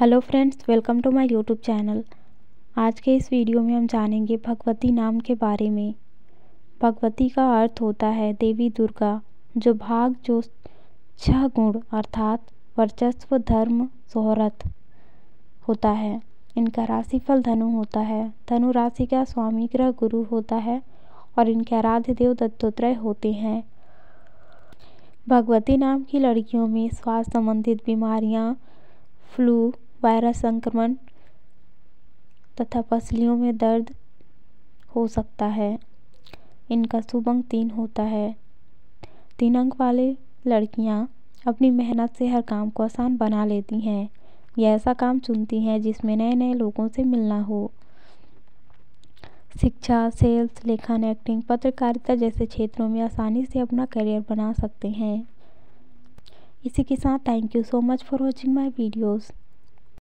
hello friends welcome to my YouTube channel आज के इस वीडियो में हम जानेंगे भगवती नाम के बारे में भगवती का अर्थ होता है देवी दुर्गा जो भाग जो छह गुण अर्थात वर्चस्व धर्म शोहरत होता है इनका राशिफल धनु होता है धनु राशि का स्वामी ग्रह गुरु होता है और इनके आराध्य देव दत्तोत्रय होते हैं भगवती नाम की लड़कियों में स्वास्थ्य संबंधित बीमारियाँ फ्लू वायरस संक्रमण तथा पसलियों में दर्द हो सकता है इनका शुभ अंक तीन होता है तीन अंक वाले लड़कियाँ अपनी मेहनत से हर काम को आसान बना लेती हैं या ऐसा काम चुनती हैं जिसमें नए नए लोगों से मिलना हो शिक्षा सेल्स लेखन एक्टिंग पत्रकारिता जैसे क्षेत्रों में आसानी से अपना करियर बना सकते हैं इसी के साथ thank you so much for watching my videos